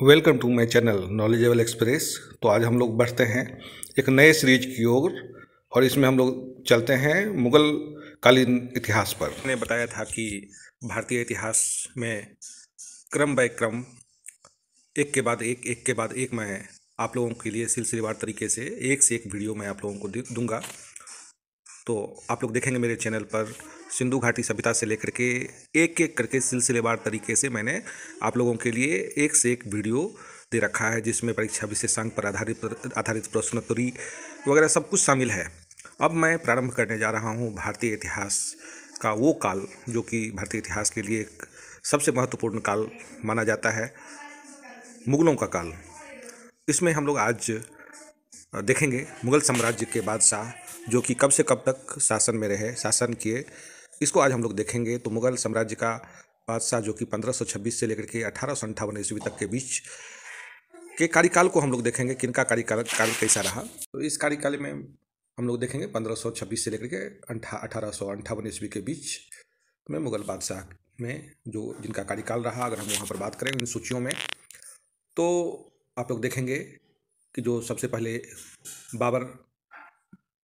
welcome to my channel knowledgeable express तो आज हम लोग बढ़ते हैं एक नए सीरीज की ओर और इसमें हम लोग चलते हैं मुगल कालीन इतिहास पर मैंने बताया था कि भारतीय इतिहास में क्रम बाय क्रम एक के बाद एक एक के बाद एक मैं आप लोगों के लिए सिलसिलेवार तरीके से एक से एक वीडियो मैं आप लोगों को दूंगा तो आप लोग देखेंगे मेरे चैनल पर सिंधु घाटी सभ्यता से लेकर के एक एक करके सिलसिलेवार तरीके से मैंने आप लोगों के लिए एक से एक वीडियो दे रखा है जिसमें परीक्षा विशेषांक पर आधारित आधारित प्रश्नोत्तरी वगैरह सब कुछ शामिल है अब मैं प्रारंभ करने जा रहा हूँ भारतीय इतिहास का वो काल जो कि भारतीय इतिहास के लिए एक सबसे महत्वपूर्ण काल माना जाता है मुगलों का काल इसमें हम लोग आज देखेंगे मुगल साम्राज्य के बादशाह जो कि कब से कब तक शासन में रहे शासन किए इसको आज हम लोग देखेंगे तो मुगल साम्राज्य का बादशाह जो कि 1526 से लेकर के अठारह सौ अंठावन ईस्वी तक के बीच के कार्यकाल को हम लोग देखेंगे किनका कार्यकाल काल कैसा रहा तो इस कार्यकाल में हम लोग देखेंगे 1526 से लेकर के अठारह सौ अंठावन ईस्वी के बीच में मुगल बादशाह में जो जिनका कार्यकाल रहा अगर हम वहाँ पर बात करें उन सूचियों में तो आप लोग देखेंगे कि जो सबसे पहले बाबर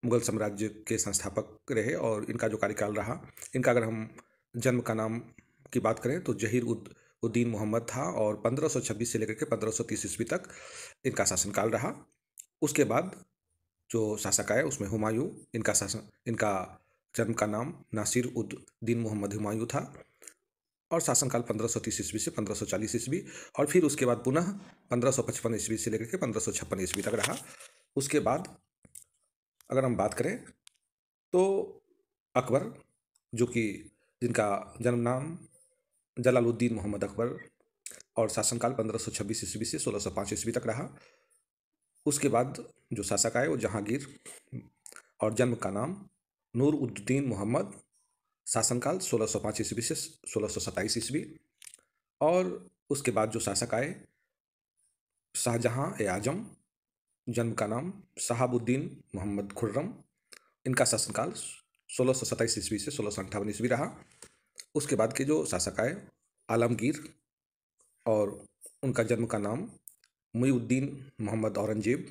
मुगल साम्राज्य के संस्थापक रहे और इनका जो कार्यकाल रहा इनका अगर हम जन्म का नाम की बात करें तो जहीर उद उद्दीन मोहम्मद था और 1526 से लेकर के 1530 ईस्वी तक इनका शासनकाल रहा उसके बाद जो शासक आए उसमें हुमायूं इनका शासन इनका जन्म का नाम नासिर उद दीन मोहम्मद हुमायूं था और शासनकाल 1530 ईस्वी से 1540 ईस्वी और फिर उसके बाद पुनः 1555 ईस्वी से लेकर के 1556 ईस्वी तक रहा उसके बाद अगर हम बात करें तो अकबर जो कि जिनका जन्म नाम जलालुद्दीन मोहम्मद अकबर और शासनकाल पंद्रह सौ छब्बीस ईस्वी से सोलह सौ पाँच ईस्वी तक रहा उसके बाद जो शासक आए वो जहांगीर और जन्म का नाम नूरउद्दीन मोहम्मद शासनकाल सोलह सौ पाँच ईस्वी से सोलह सौ सत्ताईस ईस्वी और उसके बाद जो शासक आए शाहजहाँ ए आजम जन्म का नाम शहाबुद्दीन मोहम्मद खुर्रम इनका शासनकाल सोलह सौ सत्ताईस ईस्वी से सोलह सौ अंठावन ईस्वी रहा उसके बाद के जो शासक आए आलमगीर और उनका जन्म का नाम मुईउद्दीन मोहम्मद औरंगजेब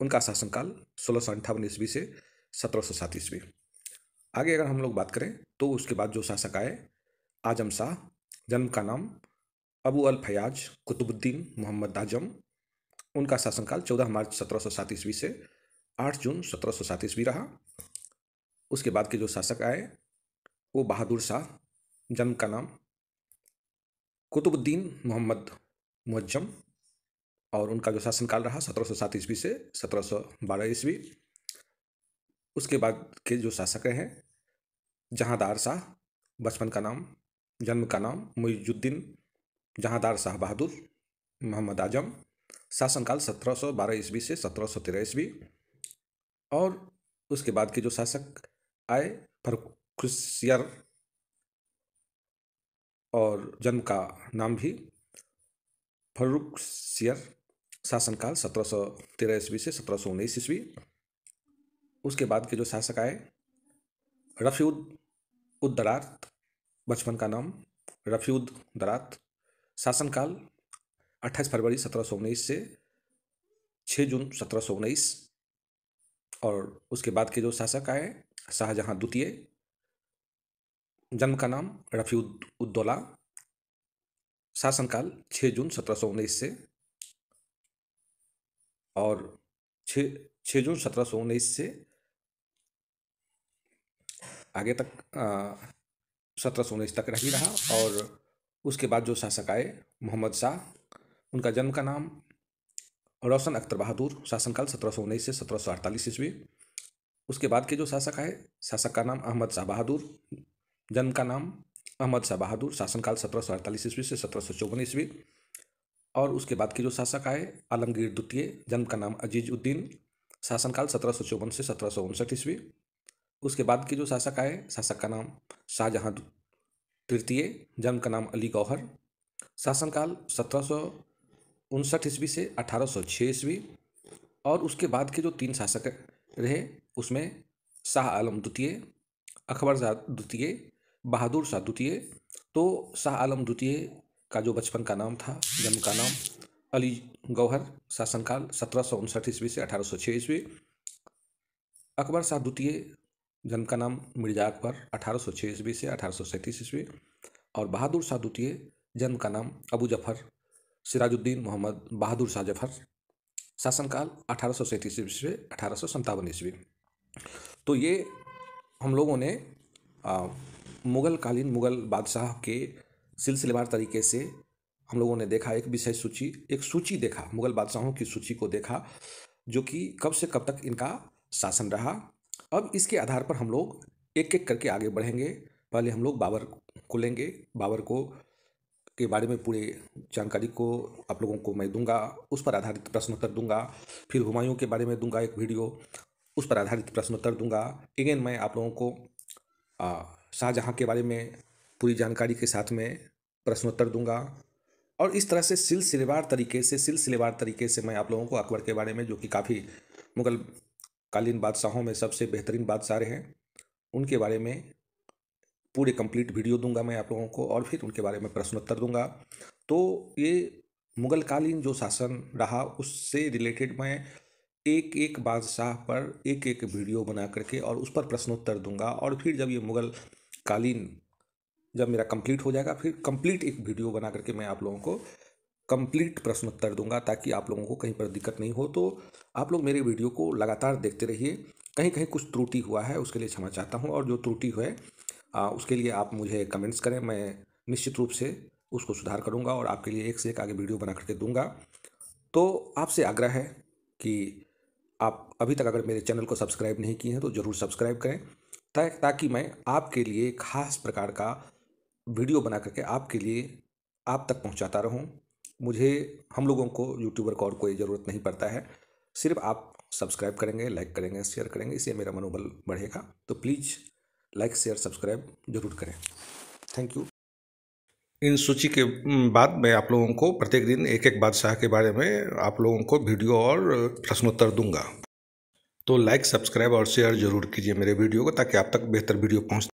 उनका शासनकाल सोलह सौ अंठावन ईस्वी से सत्रह सौ सात ईस्वी आगे अगर हम लोग बात करें तो उसके बाद जो शासक आए आजम शाह जन्म का नाम अबू अल फयाज कुतुबुद्दीन मोहम्मद आजम उनका शासनकाल 14 मार्च सत्रह सौ सात ईस्वी से 8 जून सत्रह सौ सात ईस्वी रहा उसके बाद के जो शासक आए वो बहादुर शाह जन्म का नाम कुतुबुद्दीन मोहम्मद मुजम और उनका जो शासनकाल रहा सत्रह सौ सात ईस्वी से सत्रह सौ बारह ईस्वी उसके बाद के जो शासक हैं जहाँदार शाह बचपन का नाम जन्म का नाम मुइजुद्दीन जहाँदार शाह बहादुर मोहम्मद आजम शासनकाल 1712 ईस्वी से सत्रह सौ तेरह ईस्वी और उसके बाद के जो शासक आए फरखुशियर और जन्म का नाम भी फरुखशियर शासनकाल सत्रह सौ तेरह ईस्वी से सत्रह सौ उन्नीस ईस्वी उसके बाद के जो शासक आए रफ़ीउद उद्दरात बचपन का नाम रफ़ीउद दरात शासनकाल अट्ठाईस फरवरी सत्रह सौ उन्नीस से छः जून सत्रह सौ उन्नीस और उसके बाद के जो शासक आए शाहजहाँ द्वितीय जन्म का नाम रफ़ी उद्दौला शासनकाल छः जून सत्रह सौ उन्नीस से और छ छ जून सत्रह सौ उन्नीस से आगे तक सत्रह सौ उन्नीस तक रही रहा और उसके बाद जो शासक आए मोहम्मद शाह उनका जन्म का नाम रोशन अख्तर बहादुर शासनकाल सत्रह सौ उन्नीस से सत्रह सौ अड़तालीस ईस्वी उसके बाद के जो शासक आए शासक का नाम अहमद शाह बहादुर जन्म का नाम अहमद शाह बहादुर शासनकाल सत्रह सौ अड़तालीस ईस्वी से सत्रह सौ चौवन ईस्वी और उसके बाद के जो शासक आए आलमगीर द्वितीय जन्म का नाम अजीज उद्दीन शासनकाल सत्रह सौ चौवन से सत्रह सौ उनसठ ईस्वी उसके बाद के जो शासक आए शासक का नाम शाहजहाँ तृतीय जन्म का नाम अली गौहर शासनकाल सत्रह सौ उनसठ ईस्वी से अठारह सौ छः ईस्वी और उसके बाद के जो तीन शासक रहे उसमें शाह आलम द्वितीय अकबर शाह द्वितीय बहादुर शाह द्वितीय तो शाह आलम द्वितीय का जो बचपन का नाम था जन्म का नाम अली गौहर शासनकाल सत्रह सौ उनसठ ईस्वी से अठारह सौ छः ईस्वी अकबर शाह द्वितीय जन्म का नाम मिर्जा अकबर अठारह सौ छः ईस्वी से अठारह सौ सैंतीस ईस्वी और बहादुर शाह द्वितीय जन्म का नाम अबू जफर सिराजुद्दीन मोहम्मद बहादुर शाह जफर शासनकाल अठारह सौ सैंतीस ईस्वी से अठारह सौ सत्तावन ईस्वी तो ये हम लोगों ने मुग़ल कालीन मुग़ल बादशाह के सिलसिलेवार तरीके से हम लोगों ने देखा एक विषय सूची एक सूची देखा मुग़ल बादशाहों की सूची को देखा जो कि कब से कब तक इनका शासन रहा अब इसके आधार पर हम लोग एक एक करके आगे बढ़ेंगे पहले हम लोग बाबर को लेंगे बाबर को के बारे में पूरे जानकारी को आप लोगों को मैं दूंगा उस पर आधारित प्रश्नोत्तर दूंगा फिर हुमायूं के बारे में दूंगा एक वीडियो उस पर आधारित प्रश्नोत्तर दूंगा अगेन मैं आप लोगों को शाहजहाँ के बारे में पूरी जानकारी के साथ में प्रश्नोत्तर दूंगा और इस तरह से सिलसिलेवार तरीके से सिलसिलेवार तरीके से मैं आप लोगों को अकबर के बारे में जो कि काफ़ी मुगल कालीन बादशाहों में सबसे बेहतरीन बादशाह रहे हैं उनके बारे में पूरे कंप्लीट वीडियो दूंगा मैं आप लोगों को और फिर उनके बारे में प्रश्नोत्तर दूंगा तो ये मुगलकालीन जो शासन रहा उससे रिलेटेड मैं एक एक बादशाह पर एक एक वीडियो बना करके और उस पर प्रश्नोत्तर दूंगा और फिर जब ये मुगल कालीन जब मेरा कंप्लीट हो जाएगा फिर कंप्लीट एक वीडियो बना करके मैं आप लोगों को कंप्लीट प्रश्नोत्तर दूंगा ताकि आप लोगों को कहीं पर दिक्कत नहीं हो तो आप लोग मेरे वीडियो को लगातार देखते रहिए कहीं कहीं कुछ त्रुटि हुआ है उसके लिए क्षमा चाहता हूँ और जो त्रुटि है उसके लिए आप मुझे कमेंट्स करें मैं निश्चित रूप से उसको सुधार करूँगा और आपके लिए एक से एक आगे वीडियो बना करके दूँगा तो आपसे आग्रह है कि आप अभी तक अगर मेरे चैनल को सब्सक्राइब नहीं किए हैं तो ज़रूर सब्सक्राइब करें ताकि मैं आपके लिए खास प्रकार का वीडियो बना करके आपके लिए आप तक पहुंचाता रहूं मुझे हम लोगों को यूट्यूबर को और कोई ज़रूरत नहीं पड़ता है सिर्फ आप सब्सक्राइब करेंगे लाइक करेंगे शेयर करेंगे इससे मेरा मनोबल बढ़ेगा तो प्लीज़ लाइक शेयर सब्सक्राइब जरूर करें थैंक यू इन सूची के बाद मैं आप लोगों को प्रत्येक दिन एक एक बादशाह के बारे में आप लोगों को वीडियो और प्रश्नोत्तर दूंगा तो लाइक सब्सक्राइब और शेयर जरूर कीजिए मेरे वीडियो को ताकि आप तक बेहतर वीडियो पहुँच